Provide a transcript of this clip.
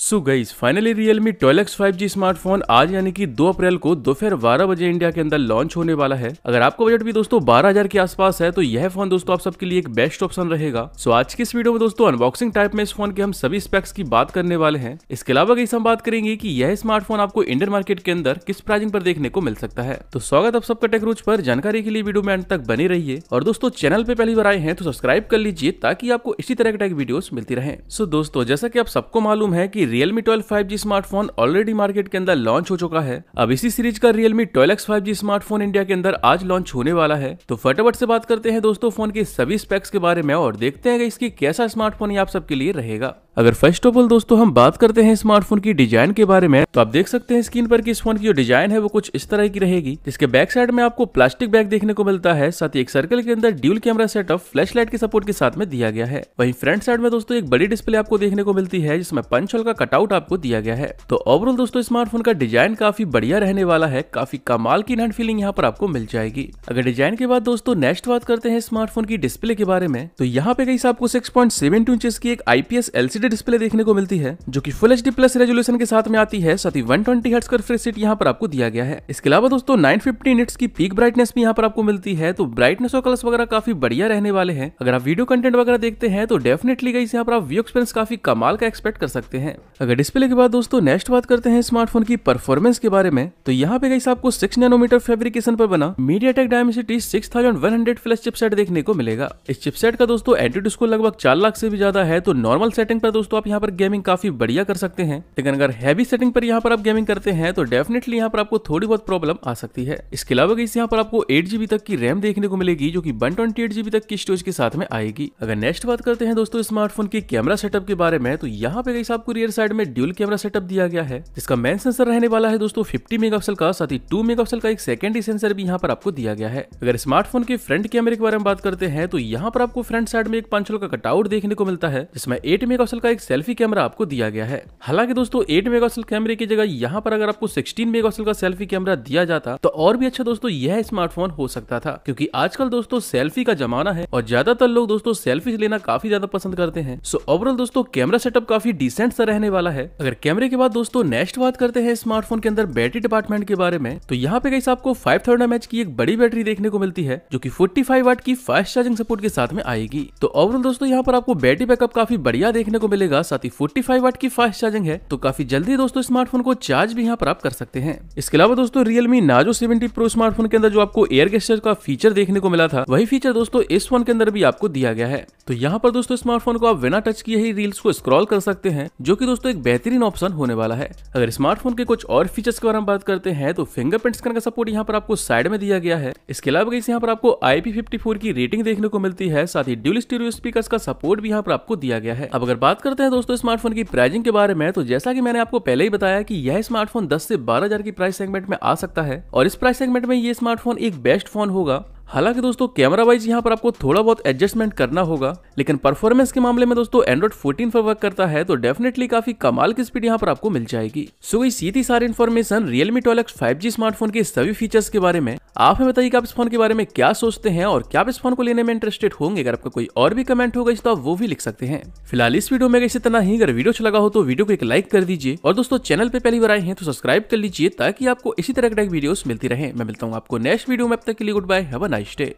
सो guys finally Realme five G smartphone आज यानी कि 2 अप्रैल को दोपहर बारह बजे इंडिया के अंदर लॉन्च होने वाला है अगर आपका बजट भी दोस्तों बारह हजार के आसपास है तो यह फोन दोस्तों आप सबके लिए एक बेस्ट ऑप्शन रहेगा सो so, आज की इस वीडियो में दोस्तों अनबॉक्सिंग टाइप में इस फोन के हम सभी स्पेक्स की बात करने वाले हैं इसके अलावा गई हम बात करेंगे की यह स्मार्टफोन आपको इंडियन मार्केट के अंदर किस प्राइजिंग पर देखने को मिल सकता है तो स्वागत आप सबका टेक रूच पर जानकारी के लिए वीडियो में अंत तक बने रहिए और दोस्तों चैनल पे पहली बार आए हैं तो सब्सक्राइब कर लीजिए ताकि आपको इसी तरह के वीडियो मिलती रहे सो दोस्तों जैसा की आप सबको मालूम है की Realme twelve five G smartphone already market के अंदर लॉन्च हो चुका है अब इसी सीरीज का Realme X five G smartphone India के अंदर आज लॉन्च होने वाला है तो फटाफट से बात करते हैं दोस्तों फोन के सभी स्पेक्स के बारे में और देखते हैं कि इसकी कैसा स्मार्टफोन आप सबके लिए रहेगा अगर फर्स्ट ऑफ ऑल दोस्तों हम बात करते हैं स्मार्टफोन की डिजाइन के बारे में तो आप देख सकते हैं स्क्रीन पर कि इस फोन की जो डिजाइन है वो कुछ इस तरह की रहेगी जिसके बैक साइड में आपको प्लास्टिक बैग देखने को मिलता है साथ ही एक सर्कल के अंदर dual camera setup flash light के सपोर्ट के साथ में दिया गया है वही फ्रंट साइड में दोस्तों एक बड़ी डिस्प्ले आपको देखने को मिलती है जिसमें पंच होल का कटआउट आपको दिया गया है तो ओवरऑल दोस्तों स्मार्टफोन का डिजाइन काफी बढ़िया रहने वाला है काफी कमाल की नैंड फीलिंग यहाँ पर आपको मिल जाएगी अगर डिजाइन के बाद दोस्तों नेक्स्ट बात करते हैं स्मार्टफोन की डिस्प्ले के बारे में तो यहाँ पे गई आपको सिक्स पॉइंट सेवन इंच की एक आईपीएस एलसीडी डिस्प्ले देखने को मिलती है जो कि full H D plus resolution के साथ में आती है साथ ही वन ट्वेंटी का रिफ्रेश यहाँ पर आपको दिया गया है इसके अलावा दोस्तों नाइन फिफ्टी निट्स की पीक ब्राइटनेस भी यहाँ पर आपको मिलती है तो ब्राइटनेस और कलर्स वगैरह काफी बढ़िया रहने वाले हैं अगर आप वीडियो कंटेंट वगैरह देखते हैं तो डेफिनेटली गई यहाँ पर आप व्यू एक्सपीरियंस काफी कमाल का एक्सपेक्ट कर सकते हैं अगर डिस्प्ले के बाद दोस्तों नेक्स्ट बात करते हैं स्मार्टफोन की परफॉर्मेंस के बारे में तो यहाँ पे गई आपको सिक्स नैनोमीटर फेब्रिकेशन पर बना MediaTek Dimensity six thousand one hundred plus chipset देखने को मिलेगा इस चिपसेट का दोस्तों एंटीड स्कोर लगभग चार लाख से भी ज्यादा है तो नॉर्मल सेटिंग पर है दोस्तों आप यहाँ पर गेमिंग काफी बढ़िया कर सकते हैं लेकिन अगर हैवी सेटिंग पर यहाँ पर आप गेमिंग करते हैं तो डेफिनेटली यहाँ पर आपको थोड़ी बहुत प्रॉब्लम आ सकती है इसके अलावा इस यहाँ पर आपको एट तक की रैम देखने को मिलेगी जो की वन तक की स्टोरेज के साथ में आएगी अगर नेक्स्ट बात करते हैं दोस्तों स्मार्टफोन के कैमरा सेटअप के बारे में तो यहाँ पे गई आपको रियर साइड में ड्यूल कैमरा सेटअप दिया गया है जिसका मेन सेंसर रहने वाला है दोस्तों फिफ्टी मेगा का साथ ही टू मेगा का एक सेकेंडरी सेंसर भी यहाँ पर आपको दिया गया है अगर स्मार्टफोन के फ्रंट कैमरे के बारे में बात करते हैं तो यहाँ पर आपको फ्रंट साइड में एक पंचल का कटआउट देखने को मिलता है जिसमें एट मेगा मेगापिक्सल का एक सेल्फी कैमरा आपको दिया गया है हालांकि दोस्तों एट मेगा कैमरे की जगह यहाँ पर अगर आपको सिक्सटीन मेगा का सेल्फी कैमरा दिया जाता तो और भी अच्छा दोस्तों यह स्मार्टफोन हो सकता था क्योंकि आजकल दोस्तों सेल्फी का जमाना है और ज्यादातर लोग दोस्तों सेल्फी लेना काफी ज्यादा पसंद करते हैं सो ओवरऑल दोस्तों कैमरा सेटअप काफी डिसेंट सा रहने वाला है अगर कैमरे के बाद दोस्तों नेक्स्ट बात करते हैं स्मार्टफोन के अंदर बैटरी डिपार्टमेंट के बारे में तो यहाँ पे कैसे आपको फाइव थाउजेंड एच की एक बड़ी बैटरी देखने को मिलती है जो की फोर्टी फाइव वाट की फास्ट चार्जिंग सपोर्ट के साथ में आएगी तो ओवरऑल दोस्तों यहाँ पर आपको बैटरी बैकअप काफी बढ़िया देखने को मिलेगा साथ ही फोर्टी फाइव वाट की फास्ट चार्जिंग है तो काफी जल्दी दोस्तों स्मार्टफोन को चार्ज भी यहाँ पर आप कर सकते हैं इसके अलावा दोस्तों Realme Narzo seventy pro smartphone के अंदर जो आपको एयर गेस्टर का फीचर देखने को मिला था वही फीचर दोस्तों इस फोन के अंदर भी आपको दिया गया है तो यहाँ पर दोस्तों स्मार्टफोन को आप बिना टच किए ही रील्स को स्क्रॉल कर सकते हैं जो की दोस्तों एक बेहतरीन ऑप्शन होने वाला है अगर स्मार्टफोन के कुछ और फीचर्स के बारे में बात करते हैं तो फिंगरप्रिंट स्कैन का सपोर्ट यहाँ पर आपको साइड में दिया गया है इसके अलावा इस यहाँ पर आपको आईपी की रेटिंग देखने को मिलती है साथ ही ड्यूल स्टीरियो स्पीकर का सपोर्ट भी यहाँ पर आपको दिया गया है अब अगर बात बात करते हैं दोस्तों स्मार्टफोन की प्राइसिंग के बारे में तो जैसा कि मैंने आपको पहले ही बताया कि यह स्मार्टफोन 10 से 12000 की प्राइस सेगमेंट में आ सकता है और इस प्राइस सेगमेंट में ये स्मार्टफोन एक बेस्ट फोन होगा हालांकि दोस्तों कैमरा वाइज यहाँ पर आपको थोड़ा बहुत एडजस्टमेंट करना होगा लेकिन परफॉर्मेंस के मामले में दोस्तों एंड्रॉइड 14 पर वर्क करता है तो डेफिनेटली काफी कमाल की स्पीड यहाँ पर आपको मिल जाएगी सो सीधी सारी information Realme twelve X smartphone के सभी फीचर्स के बारे में आप हमें बताइए कि आप इस फोन के बारे में क्या सोचते हैं और क्या आप इस फोन को लेने में इंटरेस्टेड होंगे अगर आपका कोई और भी कमेंट होगा तो आप वो भी लिख सकते हैं फिलहाल इस वीडियो में इसी तरह ही अगर वीडियो अच्छा लगा हो तो वीडियो को एक लाइक कर दीजिए और दोस्तों चैनल पर पहली बार आए हैं तो सब्सक्राइब कर लीजिए ताकि आपको इसी तरह के वीडियोस मिलती रहे मैं मिलता हूँ आपको नेक्स्ट वीडियो में अब तक के लिए goodbye have a nice day